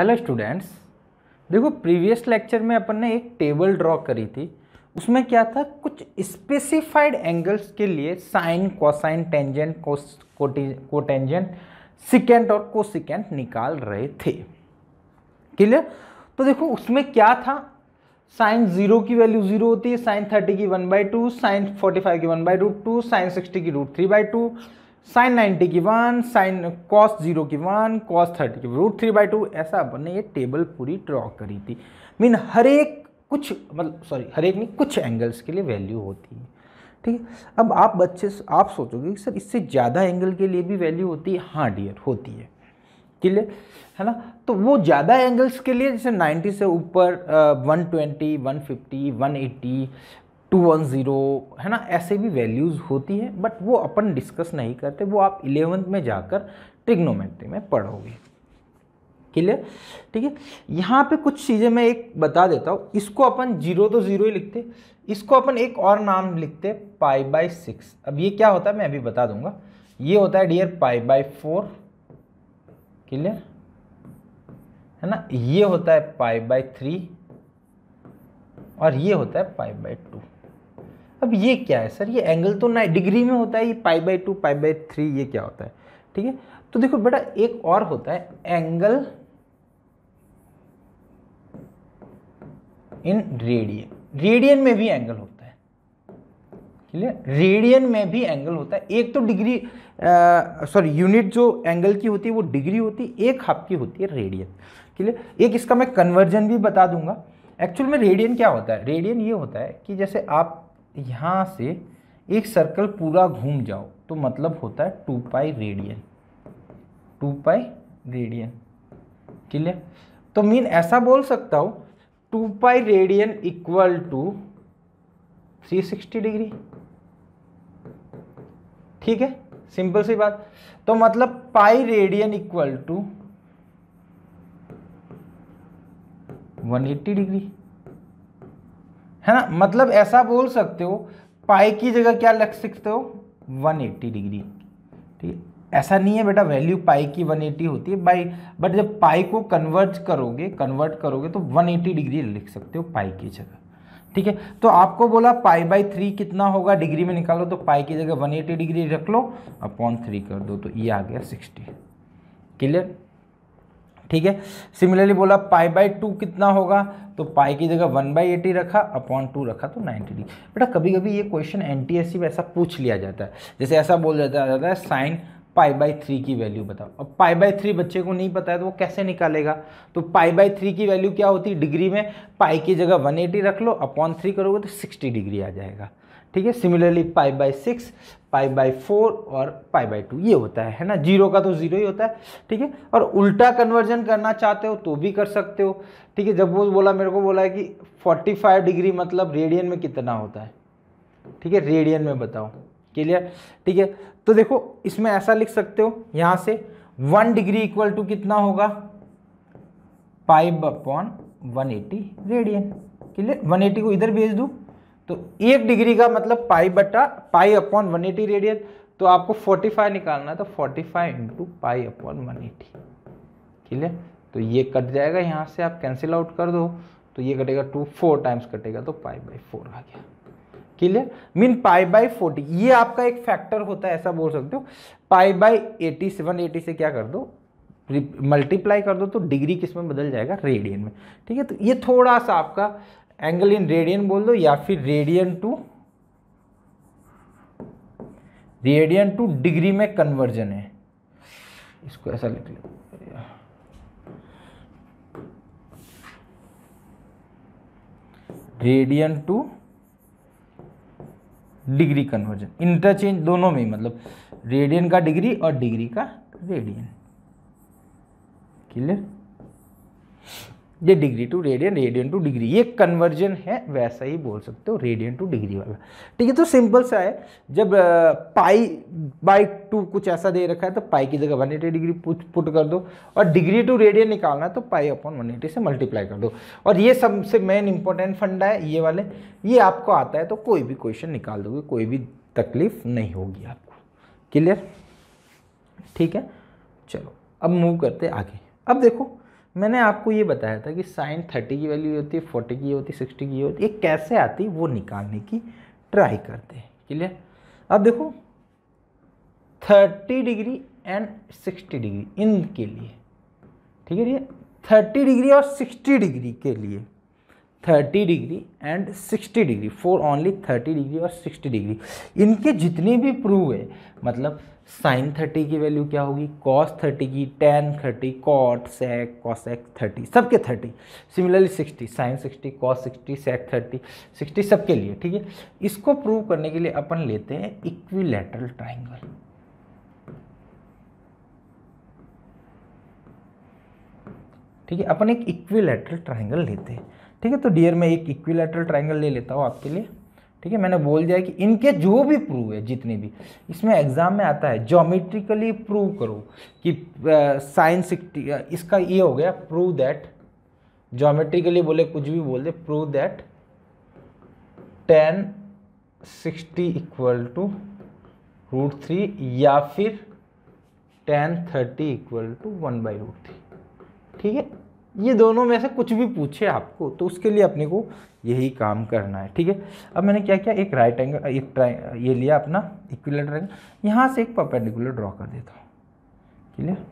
Hello students देखो previous lecture में अपन ने एक टेबल ड्रॉ करी थी उसमें क्या था कुछ स्पेसिफाइड एंगल्स के लिए sine cosine tangent cotangent secant और कोसिकेंट निकाल रहे थे क्लियर तो देखो उसमें क्या था साइन जीरो की वैल्यू जीरो होती है साइन थर्टी की one by two sine forty five की one by root two sine sixty की root three by two sine ninety की वन साइन कॉस जीरो की वन कॉस थर्टी की root three by two ऐसा अपन ने ये टेबल पूरी ड्रॉ करी थी मीन हर एक कुछ मतलब सॉरी हर एक नहीं कुछ एंगल्स के लिए वैल्यू होती है ठीक है अब आप बच्चे आप सोचोगे कि सर इससे ज़्यादा एंगल के लिए भी वैल्यू होती है हाँ डियर होती है क्लियर है ना तो वो ज़्यादा एंगल्स के लिए जैसे 90 से ऊपर 120, 150, 180, टू वन ज़ीरो है ना ऐसे भी वैल्यूज़ होती है बट वो अपन डिस्कस नहीं करते वो आप इलेवंथ में जाकर ट्रिग्नोमेट्री में पढ़ोगे क्लियर ठीक है यहाँ पे कुछ चीज़ें मैं एक बता देता हूँ इसको अपन जीरो तो ज़ीरो ही लिखते इसको अपन एक और नाम लिखते पाई बाई सिक्स अब ये क्या होता है मैं अभी बता दूंगा ये होता है dear pi by four clear है ना ये होता है पाई बाई थ्री और ये होता है पाई बाई टू अब ये क्या है सर ये एंगल तो ना डिग्री में होता है ये pi by two pi by three ये क्या होता है ठीक है तो देखो बेटा एक और होता है एंगल इन रेडियन रेडियन में भी एंगल होता है क्लियर रेडियन में भी एंगल होता है एक तो डिग्री सॉरी यूनिट जो एंगल की होती है वो डिग्री होती है एक हाफ की होती है रेडियन क्लियर एक इसका मैं कन्वर्जन भी बता दूंगा एक्चुअल में रेडियन क्या होता है रेडियन ये होता है कि जैसे आप यहाँ से एक सर्कल पूरा घूम जाओ तो मतलब होता है two pi radian two pi radian clear तो मीन ऐसा बोल सकता हूँ two pi radian equal to three sixty degree ठीक है सिंपल सी बात तो मतलब pi radian equal to one eighty degree है ना मतलब ऐसा बोल सकते हो पाई की जगह क्या लिख सकते हो 180 डिग्री ठीक है ऐसा नहीं है बेटा वैल्यू पाई की 180 होती है बाई बट जब पाई को कन्वर्ट करोगे कन्वर्ट करोगे तो 180 डिग्री लिख सकते हो पाई की जगह ठीक है तो आपको बोला पाई बाई थ्री कितना होगा डिग्री में निकालो तो पाई की जगह 180 डिग्री रख लो अपॉन थ्री कर दो तो ये आ गया 60 क्लियर ठीक है सिमिलरली बोला पाई बाई टू कितना होगा तो पाई की जगह वन बाई एटी रखा अपॉन टू रखा तो नाइन्टी डी बेटा कभी कभी ये question N T S C में ऐसा पूछ लिया जाता है जैसे ऐसा बोल जाता जाता है साइन पाई बाई थ्री की वैल्यू बताओ अब पाई बाई थ्री बच्चे को नहीं पता है तो वो कैसे निकालेगा तो पाई बाई थ्री की वैल्यू क्या होती है डिग्री में पाई की जगह वन एटी रख लो अपॉन थ्री करोगे तो सिक्सटी डिग्री आ जाएगा ठीक है similarly pi by six pi by four और पाई बाई टू ये होता है है ना जीरो का तो ज़ीरो ही होता है ठीक है और उल्टा कन्वर्जन करना चाहते हो तो भी कर सकते हो ठीक है जब वो बोला मेरे को बोला है कि फोर्टी फाइव डिग्री मतलब रेडियन में कितना होता है ठीक है रेडियन में बताओ क्लियर ठीक है तो देखो इसमें ऐसा लिख सकते हो यहाँ से वन डिग्री इक्वल टू कितना होगा pi by upon one eighty radian clear one eighty को इधर भेज दूँ तो एक डिग्री का मतलब पाई बटा pi upon one eighty radian तो आपको फोर्टी फाइव निकालना है तो forty five into pi upon one eighty clear तो ये कट जाएगा यहाँ से आप कैंसिल आउट कर दो तो ये कटेगा टू फोर टाइम्स कटेगा तो पाई बाई फोर आ गया clear mean pi by forty ये आपका एक फैक्टर होता है ऐसा बोल सकते हो pi by eighty seven eighty से क्या कर दो मल्टीप्लाई कर दो तो डिग्री किस में बदल जाएगा रेडियन में ठीक है तो ये थोड़ा सा आपका एंगल इन रेडियन बोल दो या फिर radian to radian to degree में कन्वर्जन है इसको ऐसा लिख लो radian to degree conversion interchange दोनों में मतलब रेडियन का डिग्री और डिग्री का रेडियन क्लियर ये degree to radian radian to degree ये कन्वर्जन है वैसा ही बोल सकते हो रेडियन टू डिग्री वाला ठीक है तो सिंपल सा है जब पाई बाई टू कुछ ऐसा दे रखा है तो पाई की जगह 180 डिग्री पुट कर दो और डिग्री टू रेडियन निकालना है तो पाई अपॉन 180 से मल्टीप्लाई कर दो और ये सबसे मेन इंपॉर्टेंट फंडा है ये वाले ये आपको आता है तो कोई भी क्वेश्चन निकाल दोगे कोई भी तकलीफ नहीं होगी आपको क्लियर ठीक है चलो अब मूव करते आगे अब देखो मैंने आपको ये बताया था कि साइन थर्टी की वैल्यू होती है फोर्टी की होती है सिक्सटी की होती है ये कैसे आती वो निकालने की ट्राई करते हैं क्लियर अब देखो thirty degree and sixty degree इनके लिए ठीक है ये थर्टी डिग्री और सिक्सटी डिग्री के लिए thirty degree and sixty degree for only thirty degree और सिक्सटी डिग्री इनके जितने भी प्रूव है मतलब साइन थर्टी की वैल्यू क्या होगी कॉस थर्टी की tan thirty cot sec X thirty सबके thirty similarly sixty sine sixty cos sixty sec thirty sixty सबके लिए ठीक है इसको प्रूव करने के लिए अपन लेते हैं इक्विलेटरल ट्राइंगल ठीक है अपन एक इक्विलेटरल ट्राइंगल लेते हैं ठीक है तो डियर मैं एक इक्विलेटरल ट्राइंगल ले लेता हूँ आपके लिए ठीक है मैंने बोल दिया कि इनके जो भी प्रूव है जितने भी इसमें एग्जाम में आता है जोमेट्रिकली प्रूव करो कि साइंस इसका ये हो गया प्रूव दैट जोमेट्रिकली बोले कुछ भी बोल दे prove that tan sixty equal to root three या फिर tan thirty equal to one by root three ठीक है ये दोनों में से कुछ भी पूछे आपको तो उसके लिए अपने को यही काम करना है ठीक है अब मैंने क्या किया एक राइट एंगल एक ये लिया अपना इक्विलेटर एंगल यहाँ से एक परपेंडिकुलर ड्रॉ कर देता हूँ क्लियर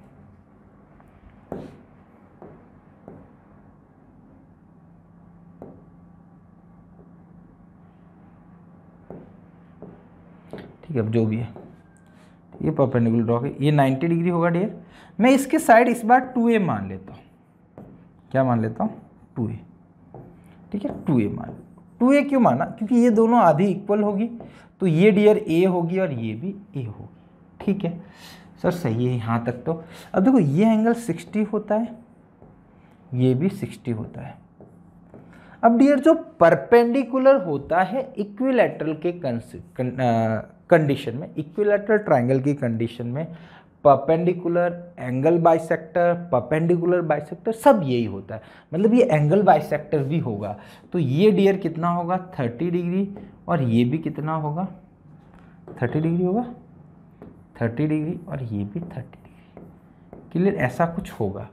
ठीक है अब जो भी है ये परपेंडिकुलर ड्रॉ ये 90 डिग्री होगा डियर मैं इसके साइड इस बार 2a मान लेता हूँ क्या मान लेता हूँ टू ए ठीक है टू ए मान टू ए क्यों माना क्योंकि ये दोनों आधी इक्वल होगी तो ये डियर ए होगी और ये भी ए होगी ठीक है सर सही है यहाँ तक तो अब देखो ये एंगल 60 होता है ये भी 60 होता है अब डियर जो परपेंडिकुलर होता है इक्विलेटरल के कंडीशन में इक्विलेटरल ट्राइंगल की कंडीशन में perpendicular angle bisector perpendicular bisector सब यही होता है मतलब ये एंगल बाइसेक्टर भी होगा तो ये डियर कितना होगा थर्टी डिग्री और ये भी कितना होगा थर्टी डिग्री होगा थर्टी डिग्री और ये भी थर्टी डिग्री क्लियर ऐसा कुछ होगा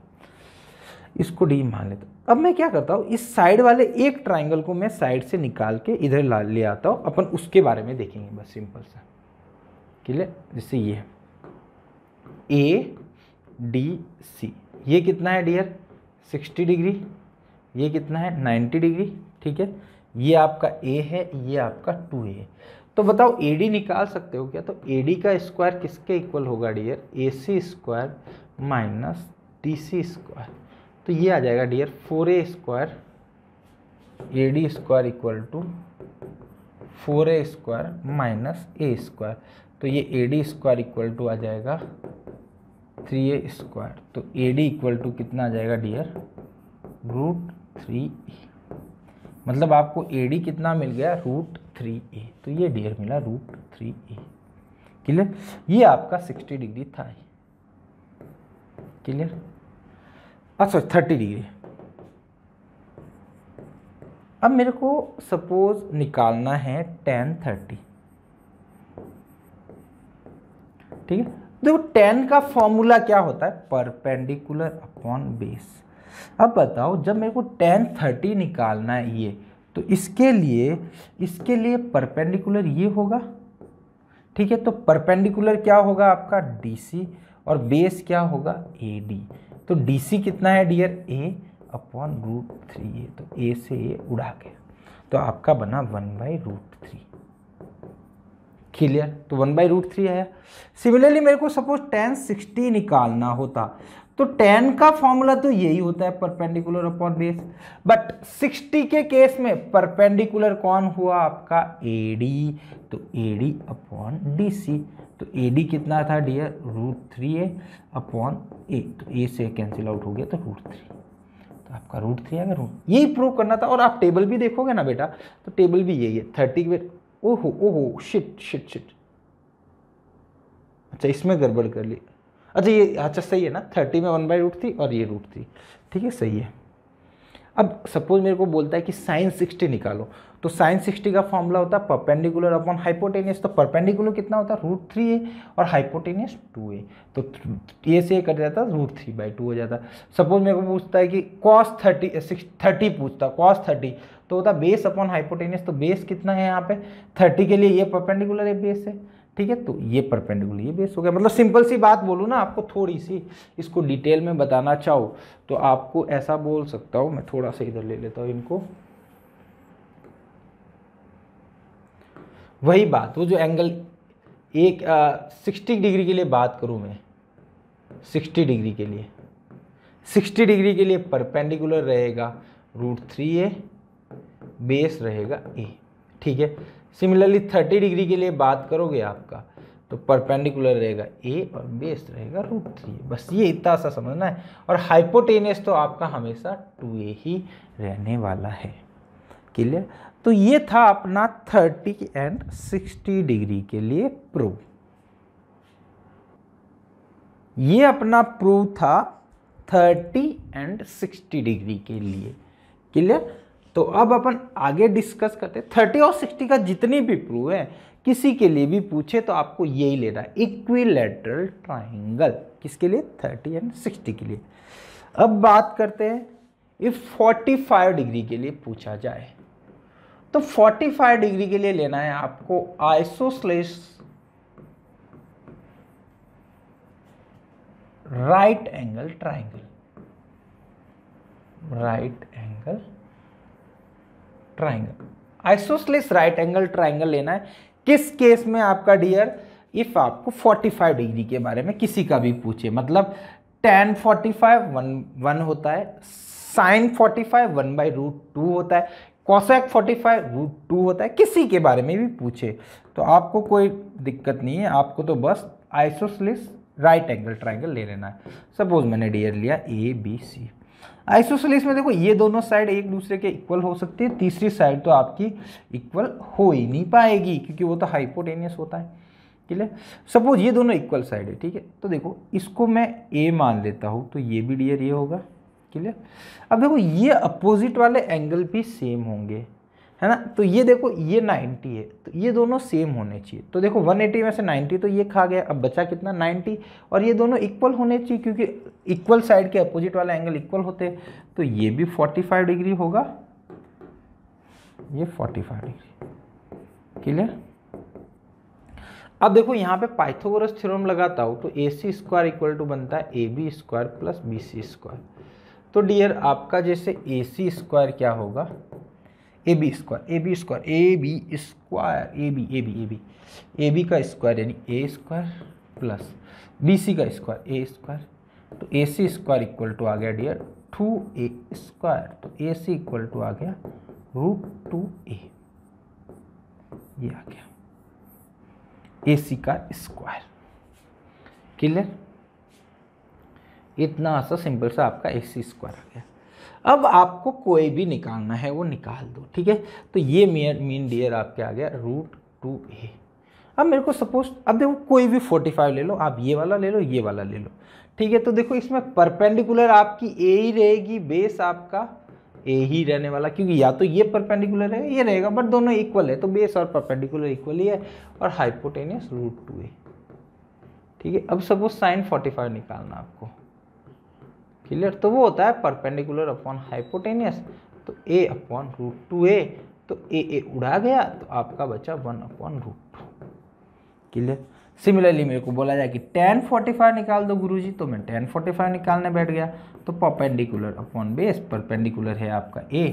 इसको डी मान लेता हूँ अब मैं क्या करता हूँ इस साइड वाले एक ट्राइंगल को मैं साइड से निकाल के इधर ले आता हूँ अपन उसके बारे में देखेंगे बस सिंपल सा क्लियर जैसे ये है ए डी सी ये कितना है डियर 60 डिग्री ये कितना है 90 डिग्री ठीक है ये आपका ए है ये आपका टू ए है तो बताओ ए डी निकाल सकते हो क्या तो ए डी का स्क्वायर किसके इक्वल होगा dear A C square minus D C square तो ये आ जाएगा dear four A square A D square equal to four A square minus A square तो ये A D square equal to आ जाएगा थ्री ए स्क्वायर तो ए डी इक्वल टू कितना आ जाएगा डियर रूट थ्री ए मतलब आपको ए डी कितना मिल गया रूट थ्री ए तो ये डियर मिला रूट थ्री ए क्लियर ये आपका सिक्सटी डिग्री था क्लियर अच्छा थर्टी डिग्री अब मेरे को सपोज निकालना है टेन थर्टी ठीक है देखो टेन का फॉर्मूला क्या होता है परपेंडिकुलर अपॉन बेस अब बताओ जब मेरे को टेन थर्टी निकालना है ये तो इसके लिए इसके लिए परपेंडिकुलर ये होगा ठीक है तो परपेंडिकुलर क्या होगा आपका डी और बेस क्या होगा ए डी तो डी कितना है dear A upon root three A तो ए से ए उड़ा के तो आपका बना one by root three clear तो वन बाई रूट थ्री आया सिमिलरली मेरे को सपोज टेन सिक्सटी निकालना होता तो टेन का फॉर्मूला तो यही होता है perpendicular upon base but sixty के केस में परपेंडिकुलर कौन हुआ आपका ए डी तो A D upon D C तो ए डी कितना था dear root three A upon A तो ए से कैंसिल आउट हो गया तो रूट थ्री तो आपका रूट थ्री आएगा रूट यही प्रूव करना था और आप टेबल भी देखोगे ना बेटा तो टेबल भी यही है थर्टी ओहो ओहो शिट शिट शिट अच्छा इसमें गड़बड़ कर ली अच्छा ये अच्छा सही है ना थर्टी में वन बाई रूट थी और ये रूट थी ठीक है सही है अब सपोज मेरे को बोलता है कि साइन सिक्सटी निकालो तो साइन सिक्सटी का फॉर्मूला होता है परपेंडिकुलर अपॉन हाइपोटेनियस तो परपेंडिकुलर कितना होता है रूट थ्री ए और हाइपोटेनियस टू ए तो ए से कट जाता है रूट थ्री बाई टू हो जाता सपोज मेरे को पूछता है कि कॉस थर्टी सिक्स थर्टी पूछता कॉस थर्टी तो होता बेस अपॉन हाइपोटेनियस तो बेस कितना है यहाँ पे थर्टी के लिए ये परपेंडिकुलर है बेस है ठीक है तो ये परपेंडिकुलर ये बेस हो गया मतलब सिंपल सी बात बोलूँ ना आपको थोड़ी सी इसको डिटेल में बताना चाहो तो आपको ऐसा बोल सकता हूँ मैं थोड़ा सा इधर ले लेता हूँ इनको वही बात वो जो एंगल एक सिक्सटी डिग्री के लिए बात करूँ मैं सिक्सटी डिग्री के लिए सिक्सटी डिग्री के लिए परपेंडिकुलर रहेगा रूट थ्री ए बेस रहेगा ए ठीक है सिमिलरली थर्टी डिग्री के लिए बात करोगे आपका तो परपेंडिकुलर रहेगा ए और बेस रहेगा रूट थ्री बस ये इतना सा समझना है और हाइपोटेनियस तो आपका हमेशा टू ए ही रहने वाला है क्लियर तो ये था अपना थर्टी एंड सिक्सटी डिग्री के लिए प्रू ये अपना प्रूव था थर्टी एंड सिक्सटी डिग्री के लिए क्लियर तो अब अपन आगे डिस्कस करते थर्टी और सिक्सटी का जितनी भी प्रूव है किसी के लिए भी पूछे तो आपको यही लेना है इक्विलेटरल ट्राइंगल किसके लिए थर्टी एंड सिक्सटी के लिए अब बात करते हैं इफ फोर्टी फाइव डिग्री के लिए पूछा जाए तो फोर्टी फाइव डिग्री के लिए लेना है आपको isosceles right angle triangle right angle triangle isosceles right angle triangle लेना है किस केस में आपका डियर इफ आपको 45 डिग्री के बारे में किसी का भी पूछे मतलब tan forty five one one होता है sine forty five one by root two होता है cosec forty five root two होता है किसी के बारे में भी पूछे तो आपको कोई दिक्कत नहीं है आपको तो बस आइसोसलिस राइट एंगल ट्राइंगल ले लेना है सपोज मैंने डियर लिया ए बी सी आइसोसलिस में देखो ये दोनों साइड एक दूसरे के इक्वल हो सकती है तीसरी साइड तो आपकी इक्वल हो ही नहीं पाएगी क्योंकि वो तो हाइपोटेनियस होता है क्लियर सपोज ये दोनों इक्वल साइड है ठीक है तो देखो इसको मैं ए मान लेता हूँ तो ये भी डियर ये होगा क्लियर अब देखो ये अपोजिट वाले एंगल भी सेम होंगे है ना तो ये देखो ये 90 है तो ये दोनों सेम होने चाहिए तो देखो 180 में से 90 तो ये खा गया अब बचा कितना 90 और ये दोनों इक्वल होने चाहिए क्योंकि इक्वल साइड के अपोजिट वाला एंगल इक्वल होते तो ये भी 45 डिग्री होगा ये 45 डिग्री क्लियर अब देखो यहाँ पे पाइथोगोरस थ्योरम लगाता हूँ तो A C square equal to बनता है A B square plus B C square तो डियर आपका जैसे ए सी स्क्वायर क्या होगा A B square A B square A B square A B A B A B A B का square यानी A square plus B C का square A square तो A C square equal to आ गया dear to A square तो A C equal to आ गया root two ए आ गया ए सी का स्क्वायर क्लियर इतना सा सिंपल सा आपका ए सी स्क्वायर आ गया अब आपको कोई भी निकालना है वो निकाल दो ठीक है तो ये मेयर मीन डियर आपके आ गया रूट टू ए अब मेरे को सपोज अब देखो कोई भी फोर्टी फाइव ले लो आप ये वाला ले लो ये वाला ले लो ठीक है तो देखो इसमें परपेंडिकुलर आपकी ए ही रहेगी बेस आपका ए ही रहने वाला क्योंकि या तो ये परपेंडिकुलर है ये रहेगा बट दोनों इक्वल है तो बेस और परपेंडिकुलर इक्वल ही है और हाइपोटेनियस रूट टू ए ठीक है अब सपोज साइन फोर्टी फाइव निकालना आपको क्लियर तो वो होता है परपेंडिकुलर अपॉन हाइपोटेनियस तो A upon root two A तो ए ए उड़ा गया तो आपका बचा one upon root two clear similarly मेरे को बोला जाए कि टेन फोर्टी फाइव निकाल दो गुरुजी तो मैं टेन फोर्टी फाइव निकालने बैठ गया तो परपेंडिकुलर अपॉन बेस परपेंडिकुलर है आपका ए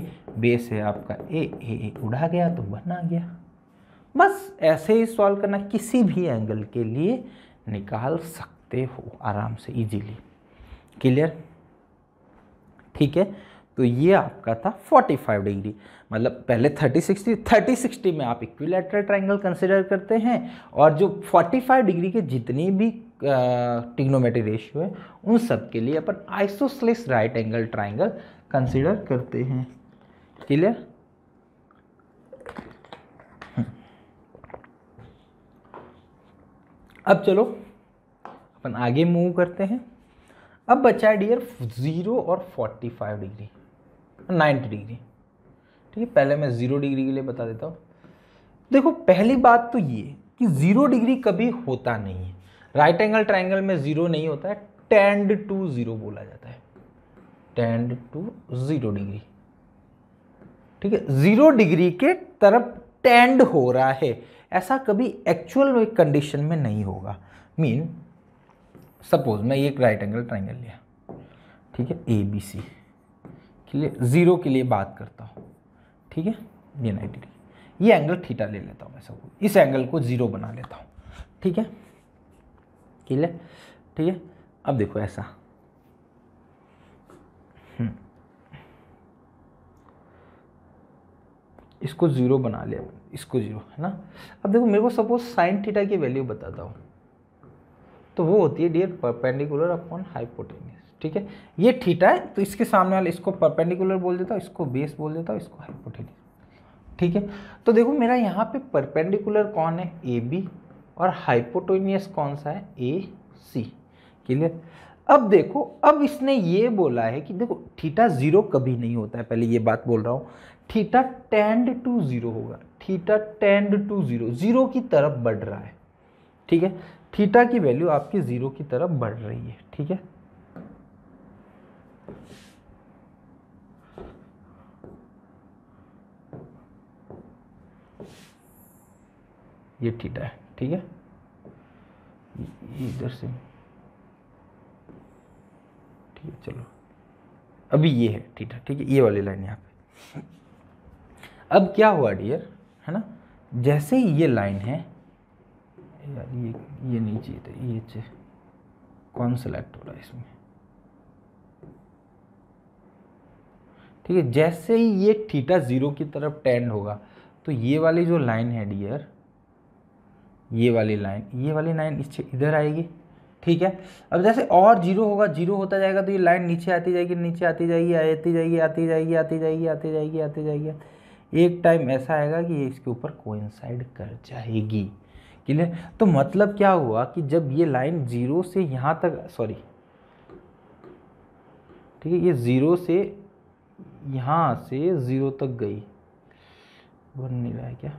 बेस है आपका ए ए ए उड़ा गया तो वन आ गया बस ऐसे ही सॉल्व करना किसी भी एंगल के लिए निकाल सकते हो आराम से इजीली क्लियर ठीक है तो ये आपका था 45 डिग्री मतलब पहले 30 60 30 60 में आप इक्विलेटरल ट्रायंगल कंसिडर करते हैं और जो 45 डिग्री के जितनी भी टिग्नोमेट्री रेशियो है उन सब के लिए अपन isosceles right angle triangle consider करते हैं क्लियर हम्म. अब चलो अपन आगे मूव करते हैं अब बचा है डियर ज़ीरो और forty five degree ninety degree ठीक है पहले मैं ज़ीरो डिग्री के लिए बता देता हूँ देखो पहली बात तो ये कि ज़ीरो डिग्री कभी होता नहीं है राइट एंगल ट्राइंगल में ज़ीरो नहीं होता है टेंड टू ज़ीरो बोला जाता है टेंड टू ज़ीरो डिग्री ठीक है ज़ीरो डिग्री के तरफ टेंड हो रहा है ऐसा कभी एक्चुअल कंडीशन में नहीं होगा मीन सपोज मैं एक राइट एंगल ट्राइंगल लिया ठीक है ए बी सी के लिए ज़ीरो के लिए बात करता हूँ ठीक है ये नाइन्टी डिग्री ये एंगल थीटा ले लेता हूँ मैं सपोज इस एंगल को ज़ीरो बना लेता हूँ ठीक है क्लियर ठीक है अब देखो ऐसा हम्म। इसको ज़ीरो बना लिया इसको ज़ीरो है ना अब देखो मेरे को सपोज साइन थीटा की वैल्यू बताता हूँ तो वो होती है डियर परपेंडिकुलर अपॉन हाइपोटेनियस ठीक है ये ठीटा है तो इसके सामने वाले इसको परपेंडिकुलर बोल देता हूँ इसको बेस बोल देता हूँ इसको हाइपोटेनियस ठीक है तो देखो मेरा यहाँ पे परपेंडिकुलर कौन है ए बी और हाइपोटेनियस कौन सा है ए सी क्लियर अब देखो अब इसने ये बोला है कि देखो थीटा ज़ीरो कभी नहीं होता है पहले ये बात बोल रहा हूँ थीटा टेंड टू ज़ीरो होगा theta tend to zero zero की तरफ बढ़ रहा है ठीक है थीटा की वैल्यू आपकी ज़ीरो की तरफ बढ़ रही है ठीक है ये थीटा है ठीक है इधर से ठीक है चलो अभी ये है थीटा ठीक है ये वाली लाइन यहाँ पे अब क्या हुआ डियर है ना जैसे ही ये लाइन है यार ये ये नहीं चाहिए था ये चाहिए कौन सेलेक्ट हो रहा है इसमें ठीक है जैसे ही ये थीटा ज़ीरो की तरफ टेंड होगा तो ये वाली जो लाइन है डियर ये वाली लाइन ये वाली लाइन इधर आएगी ठीक है अब जैसे और जीरो होगा जीरो होता जाएगा तो ये लाइन नीचे आती जाएगी नीचे आती जाएगी आती जाएगी आती जाएगी आती जाएगी आती जाएगी आती जाएगी एक टाइम ऐसा आएगा कि ये इसके ऊपर कोइंसाइड कर जाएगी क्लियर तो मतलब क्या हुआ कि जब ये लाइन जीरो से यहाँ तक सॉरी ठीक है ये ज़ीरो से यहाँ से ज़ीरो तक गई बन नहीं रहा है क्या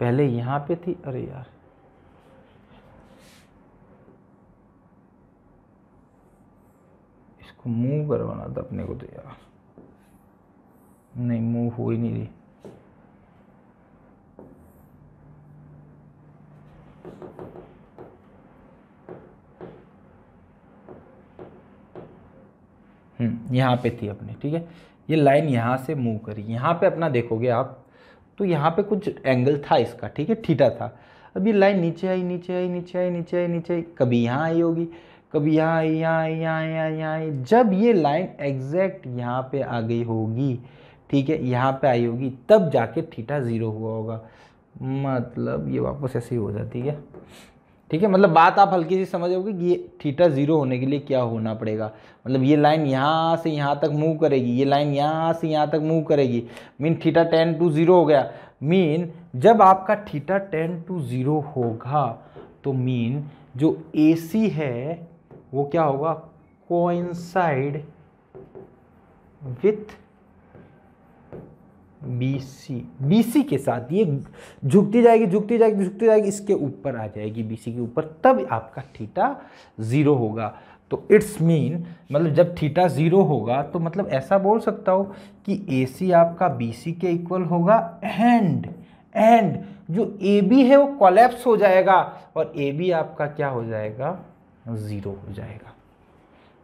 पहले यहाँ पे थी अरे यार इसको मूव करवाना था अपने को तो यार नहीं मूव हो ही नहीं रही हम्म, यहाँ पे थी अपने ठीक है ये लाइन यहाँ से मूव करी यहाँ पे अपना देखोगे आप तो यहाँ पे कुछ एंगल था इसका ठीक है ठीठा था अब ये लाइन नीचे आई नीचे आई नीचे आई नीचे आई नीचे आई कभी यहाँ आई होगी कभी यहाँ आई यहाँ आई यहाँ आई यहाँ यहाँ आई जब ये लाइन एग्जैक्ट यहाँ पे आ गई होगी ठीक है यहाँ पे आई होगी तब जाके ठीठा ज़ीरो हुआ होगा मतलब ये वापस ऐसे ही हो जाती है ठीक है मतलब बात आप हल्की सी समझ कि ये थीटा ज़ीरो होने के लिए क्या होना पड़ेगा मतलब ये लाइन यहाँ से यहाँ तक मूव करेगी ये लाइन यहाँ से यहाँ तक मूव करेगी mean theta tend to zero हो गया मीन जब आपका थीटा टेन टू ज़ीरो होगा तो मीन जो ए सी है वो क्या होगा coincide with B C B C के साथ ये झुकती जाएगी झुकती जाएगी झुकती जाएगी इसके ऊपर आ जाएगी बी सी के ऊपर तब आपका थीटा ज़ीरो होगा तो इट्स मीन मतलब जब थीटा ज़ीरो होगा तो मतलब ऐसा बोल सकता हो कि ए सी आपका बी सी के इक्वल होगा एंड एंड जो ए बी है वो कॉलेप्स हो जाएगा और ए बी आपका क्या हो जाएगा ज़ीरो हो जाएगा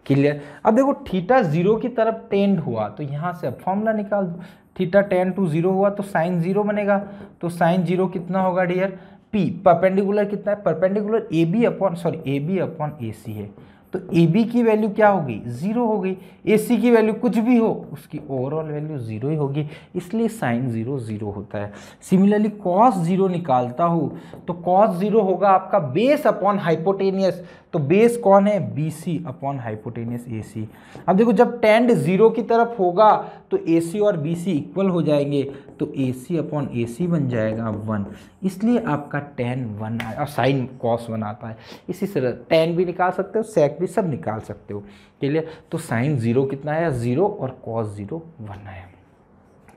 क्लियर अब देखो थीटा ज़ीरो की तरफ टेंड हुआ तो यहाँ से अब फॉर्मूला निकाल दो थीटा टेन टू जीरो हुआ तो साइन जीरो बनेगा तो साइन जीरो कितना होगा डियर पी परपेंडिकुलर कितना है perpendicular A B upon sorry A B upon A C है तो ए बी की वैल्यू क्या होगी जीरो होगी ए सी की वैल्यू कुछ भी हो उसकी ओवरऑल वैल्यू जीरो ही होगी इसलिए साइन जीरो जीरो होता है सिमिलरली कॉस जीरो निकालता हूँ तो कॉस जीरो होगा आपका बेस अपॉन हाइपोटेनियस तो बेस कौन है B C upon hypotenuse A C अब देखो जब टेंड जीरो की तरफ होगा तो ए सी और बी सी इक्वल हो जाएंगे तो ए सी अपॉन ए सी बन जाएगा वन इसलिए आपका टेन वन आया और साइन कॉस वन आता है इसी तरह टेन भी निकाल सकते हो सेक भी सब निकाल सकते हो क्लियर तो साइन ज़ीरो कितना आया ज़ीरो और कॉस ज़ीरो वन आया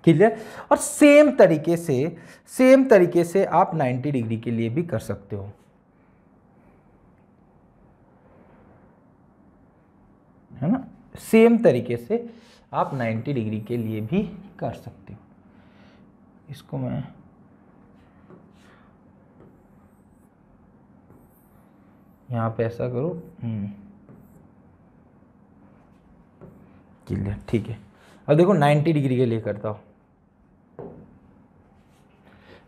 क्लियर और सेम तरीके से सेम तरीके से आप 90 डिग्री के लिए भी कर सकते हो है ना सेम तरीके से आप 90 डिग्री के लिए भी कर सकते हो इसको मैं यहाँ पे ऐसा करो हम्म। क्लियर ठीक है अब देखो 90 डिग्री के लिए करता हूँ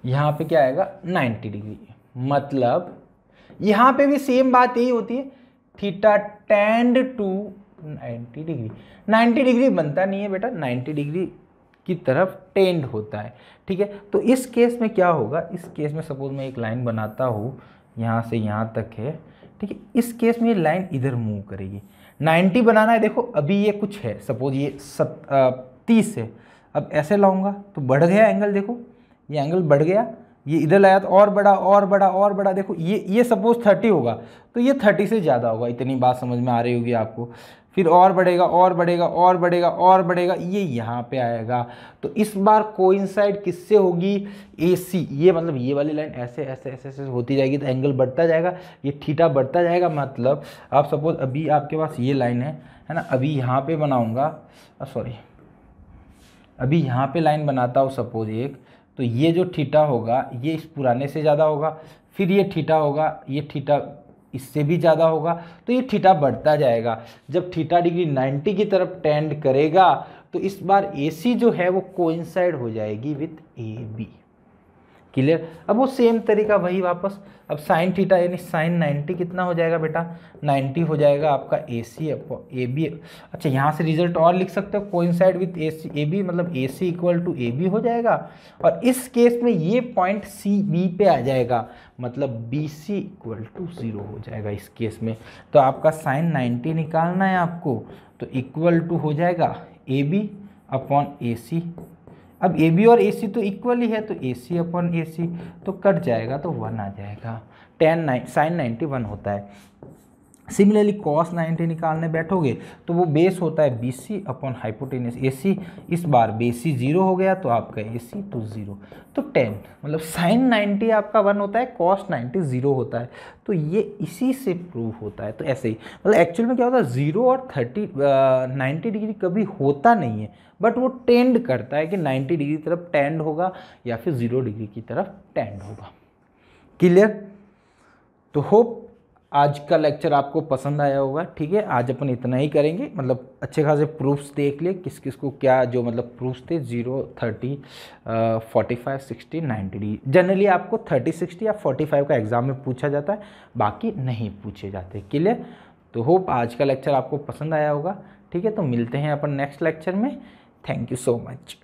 यहाँ पे क्या आएगा 90 डिग्री मतलब यहाँ पे भी सेम बात यही होती है theta tend to ninety degree ninety degree बनता नहीं है बेटा नाइन्टी डिग्री की तरफ टेंड होता है ठीक है तो इस केस में क्या होगा इस केस में सपोज मैं एक लाइन बनाता हूँ यहाँ से यहाँ तक है ठीक है इस केस में ये लाइन इधर मूव करेगी 90 बनाना है देखो अभी ये कुछ है सपोज ये सत तीस है अब ऐसे लाऊंगा तो बढ़ गया एंगल देखो ये एंगल बढ़ गया ये इधर लाया तो और बड़ा और बड़ा और बड़ा देखो ये ये सपोज थर्टी होगा तो ये थर्टी से ज़्यादा होगा इतनी बात समझ में आ रही होगी आपको फिर और बढ़ेगा और बढ़ेगा और बढ़ेगा और बढ़ेगा ये यहाँ पे आएगा तो इस बार कोइंसाइड किससे होगी एसी ये मतलब ये वाली लाइन ऐसे ऐसे ऐसे ऐसे होती जाएगी तो एंगल बढ़ता जाएगा ये ठीठा बढ़ता जाएगा मतलब आप सपोज अभी आपके पास ये लाइन है है ना अभी यहाँ पे बनाऊँगा सॉरी अभी यहाँ पे लाइन बनाता हूँ सपोज एक तो ये जो ठीठा होगा ये इस पुराने से ज़्यादा होगा फिर ये ठीठा होगा ये ठीठा इससे भी ज़्यादा होगा तो ये ठीठा बढ़ता जाएगा जब ठीठा डिग्री 90 की तरफ टेंड करेगा तो इस बार ए जो है वो कोइंसाइड हो जाएगी विथ ए बी क्लियर अब वो सेम तरीका वही वापस अब साइन थीटा यानी साइन 90 कितना हो जाएगा बेटा 90 हो जाएगा आपका ए सी ए बी अच्छा यहाँ से रिजल्ट और लिख सकते हो coincide with A C A B मतलब A C equal to A B हो जाएगा और इस केस में ये पॉइंट सी बी पे आ जाएगा मतलब B C equal to zero हो जाएगा इस केस में तो आपका साइन नाइन्टी निकालना है आपको तो इक्वल टू हो जाएगा ए बी अपॉन ए सी अब ए बी और ए सी तो इक्वली है तो ए सी अपॉन ए सी तो कट जाएगा तो वन आ जाएगा ten nine sine ninety one होता है सिमिलरली कॉस 90 निकालने बैठोगे तो वो बेस होता है B C upon hypotenuse A C इस बार बे सी जीरो हो गया तो आपका ए सी तो ज़ीरो तो टेन मतलब साइन 90 आपका वन होता है कॉस 90 ज़ीरो होता है तो ये इसी से प्रूव होता है तो ऐसे ही मतलब एक्चुअल में क्या होता है ज़ीरो और थर्टी नाइन्टी डिग्री कभी होता नहीं है बट वो टेंड करता है कि नाइन्टी डिग्री तरफ टेंड होगा या फिर ज़ीरो डिग्री की तरफ टेंड होगा क्लियर तो होप आज का लेक्चर आपको पसंद आया होगा ठीक है आज अपन इतना ही करेंगे मतलब अच्छे खासे प्रूफ्स देख लिए किस किस को क्या जो मतलब प्रूफ्स थे zero thirty forty five sixty ninety generally आपको थर्टी सिक्सटी या फोर्टी फाइव का एग्ज़ाम में पूछा जाता है बाकी नहीं पूछे जाते क्लियर तो होप आज का लेक्चर आपको पसंद आया होगा ठीक है तो मिलते हैं अपन नेक्स्ट लेक्चर में थैंक यू सो मच